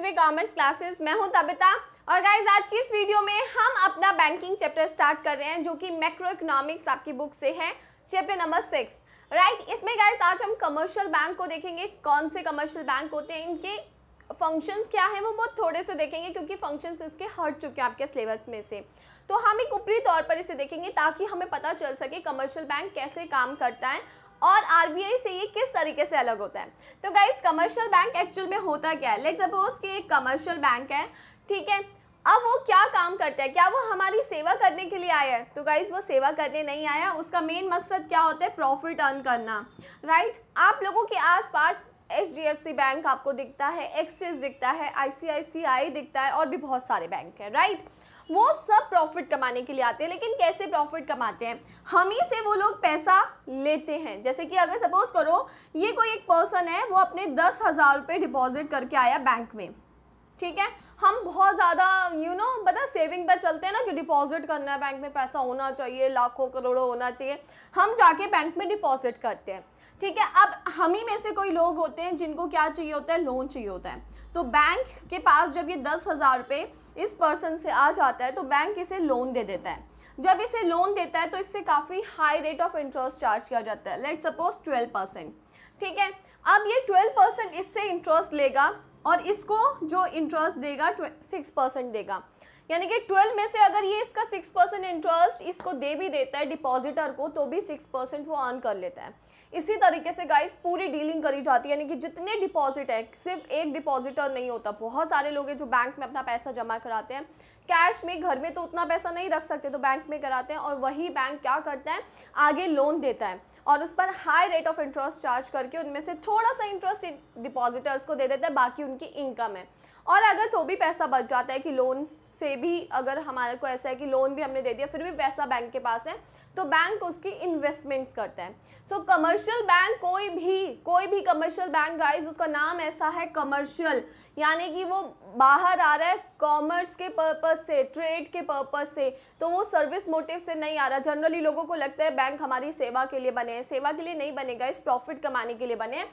वे commerce classes मैं हूं तबिता और गाइज आज की इस वीडियो में हम अपना बैंकिंग चैप्टर स्टार्ट कर रहे हैं जो कि मैक्रो इकोनॉमिक्स आपकी बुक से है चैप्टर नंबर सिक्स राइट इसमें गाइज आज हम कमर्शियल बैंक को देखेंगे कौन से कमर्शियल बैंक होते हैं इनके फंक्शंस क्या है वो बहुत थोड़े से देखेंगे क्योंकि फंक्शंस इसके हट चुके हैं आपके सिलेबस में से तो हम एक ऊपरी तौर पर इसे देखेंगे ताकि हमें पता चल सके कमर्शियल बैंक कैसे काम करता है और आरबीआई से ये किस तरीके से अलग होता है तो गाइज़ कमर्शियल बैंक एक्चुअल में होता क्या है लेट सपोज कि एक कमर्शियल बैंक है ठीक है अब वो क्या काम करता है क्या वो हमारी सेवा करने के लिए आया है तो गाइज वो सेवा करने नहीं आया उसका मेन मकसद क्या होता है प्रॉफिट अर्न करना राइट आप लोगों के आस पास H D F C bank आपको दिखता है एक्सिस दिखता है आई दिखता है और भी बहुत सारे बैंक हैं राइट वो सब प्रॉफिट कमाने के लिए आते हैं लेकिन कैसे प्रॉफिट कमाते हैं हम ही से वो लोग पैसा लेते हैं जैसे कि अगर सपोज करो ये कोई एक पर्सन है वो अपने दस हज़ार रुपये डिपॉजिट करके आया बैंक में ठीक है हम बहुत ज़्यादा यू नो पता सेविंग पर चलते हैं ना कि डिपॉजिट करना है बैंक में पैसा होना चाहिए लाखों करोड़ों होना चाहिए हम जाके बैंक में डिपॉजिट करते हैं ठीक है अब हम ही में से कोई लोग होते हैं जिनको क्या चाहिए होता है लोन चाहिए होता है तो बैंक के पास जब ये दस हज़ार रुपये इस पर्सन से आ जाता है तो बैंक इसे लोन दे देता है जब इसे लोन देता है तो इससे काफ़ी high rate of interest charge किया जाता है लेट सपोज ट्वेल्व परसेंट ठीक है अब ये ट्वेल्व परसेंट इससे इंटरेस्ट लेगा और इसको जो इंटरेस्ट देगा सिक्स परसेंट देगा यानी कि ट्वेल्व में से अगर ये इसका सिक्स परसेंट इंटरेस्ट इसको दे भी देता है डिपॉजिटर को तो भी सिक्स परसेंट वो अर्न कर लेता है इसी तरीके से गाइस पूरी डीलिंग करी जाती है यानी कि जितने डिपॉजिट हैं सिर्फ एक डिपॉजिटर नहीं होता बहुत सारे लोग हैं जो बैंक में अपना पैसा जमा कराते हैं कैश में घर में तो उतना पैसा नहीं रख सकते तो बैंक में कराते हैं और वही बैंक क्या करता है आगे लोन देता है और उस पर high rate of interest charge करके उनमें से थोड़ा सा इंटरेस्ट डिपॉजिटर्स को दे देता है बाकी उनकी इनकम है और अगर तो भी पैसा बच जाता है कि लोन से भी अगर हमारे को ऐसा है कि लोन भी हमने दे दिया फिर भी पैसा बैंक के पास है तो बैंक उसकी इन्वेस्टमेंट्स करता है सो कमर्शियल बैंक कोई भी कोई भी कमर्शियल बैंक गाइस उसका नाम ऐसा है कमर्शियल यानी कि वो बाहर आ रहा है कॉमर्स के पर्पज़ से ट्रेड के पर्पज़ से तो वो सर्विस मोटिव से नहीं आ रहा जनरली लोगों को लगता है बैंक हमारी सेवा के लिए बने हैं सेवा के लिए नहीं बनेगा इस प्रॉफिट कमाने के लिए बने हैं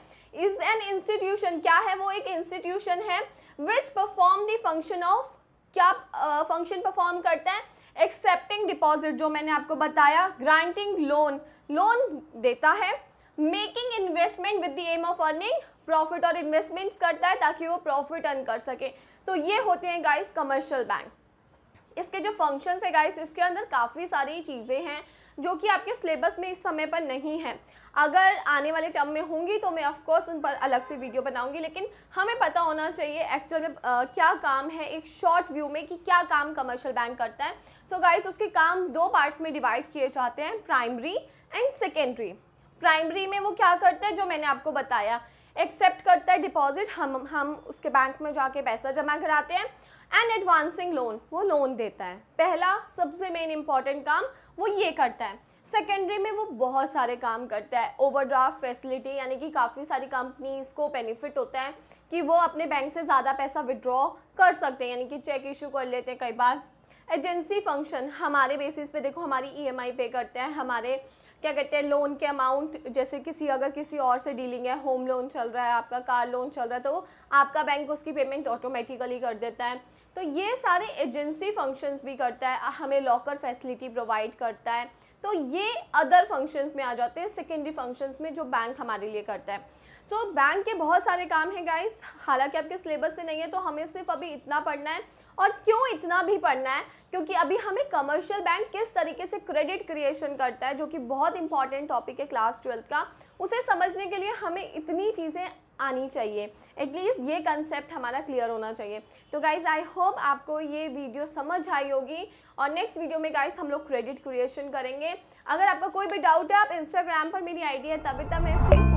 इज़ एन इंस्टीट्यूशन क्या है वो एक इंस्टीट्यूशन है which perform the function of क्या फंक्शन uh, परफॉर्म करते हैं एक्सेप्टिंग डिपॉजिट जो मैंने आपको बताया ग्रांटिंग लोन लोन देता है making investment with the aim of earning profit और इन्वेस्टमेंट्स करता है ताकि वो प्रॉफिट अर्न कर सके तो ये होते हैं गाइस कमर्शियल बैंक इसके जो फंक्शंस है गाइस इसके अंदर काफ़ी सारी चीज़ें हैं जो कि आपके सिलेबस में इस समय पर नहीं है अगर आने वाले टर्म में होंगी तो मैं ऑफकोर्स उन पर अलग से वीडियो बनाऊंगी लेकिन हमें पता होना चाहिए एक्चुअल में आ, क्या काम है एक शॉर्ट व्यू में कि क्या काम कमर्शियल बैंक करता है सो so गाइस उसके काम दो पार्ट्स में डिवाइड किए जाते हैं प्राइमरी एंड सेकेंडरी प्राइमरी में वो क्या करता है जो मैंने आपको बताया एक्सेप्ट करता है डिपॉजिट हम हम उसके बैंक में जाके पैसा जमा कराते हैं एंड एडवांसिंग लोन वो लोन देता है पहला सबसे मेन इम्पॉर्टेंट काम वो ये करता है सेकेंडरी में वो बहुत सारे काम करता है ओवरड्राफ्ट फैसिलिटी यानी कि काफ़ी सारी कंपनीज को बेनिफिट होता है कि वो अपने बैंक से ज़्यादा पैसा विड्रॉ कर सकते हैं यानी कि चेक इशू कर लेते हैं कई बार एजेंसी फंक्शन हमारे बेसिस पे देखो हमारी ईएमआई e पे करते हैं हमारे क्या कहते हैं लोन के अमाउंट जैसे किसी अगर किसी और से डीलिंग है होम लोन चल रहा है आपका कार लोन चल रहा है तो आपका बैंक उसकी पेमेंट ऑटोमेटिकली कर देता है तो ये सारे एजेंसी फंक्शंस भी करता है हमें लॉकर फैसिलिटी प्रोवाइड करता है तो ये अदर फंक्शंस में आ जाते हैं सेकेंडरी फंक्शंस में जो बैंक हमारे लिए करता है सो so, बैंक के बहुत सारे काम हैं गाइस हालांकि आपके सिलेबस से नहीं है तो हमें सिर्फ अभी इतना पढ़ना है और क्यों इतना भी पढ़ना है क्योंकि अभी हमें कमर्शियल बैंक किस तरीके से क्रेडिट क्रिएशन करता है जो कि बहुत इंपॉर्टेंट टॉपिक है क्लास ट्वेल्थ का उसे समझने के लिए हमें इतनी चीज़ें आनी चाहिए एटलीस्ट ये कंसेप्ट हमारा क्लियर होना चाहिए तो गाइज आई होप आपको ये वीडियो समझ आई होगी और नेक्स्ट वीडियो में गाइज हम लोग क्रेडिट क्रिएशन करेंगे अगर आपका कोई भी डाउट है आप इंस्टाग्राम पर मेरी आइडिया तब तो मैं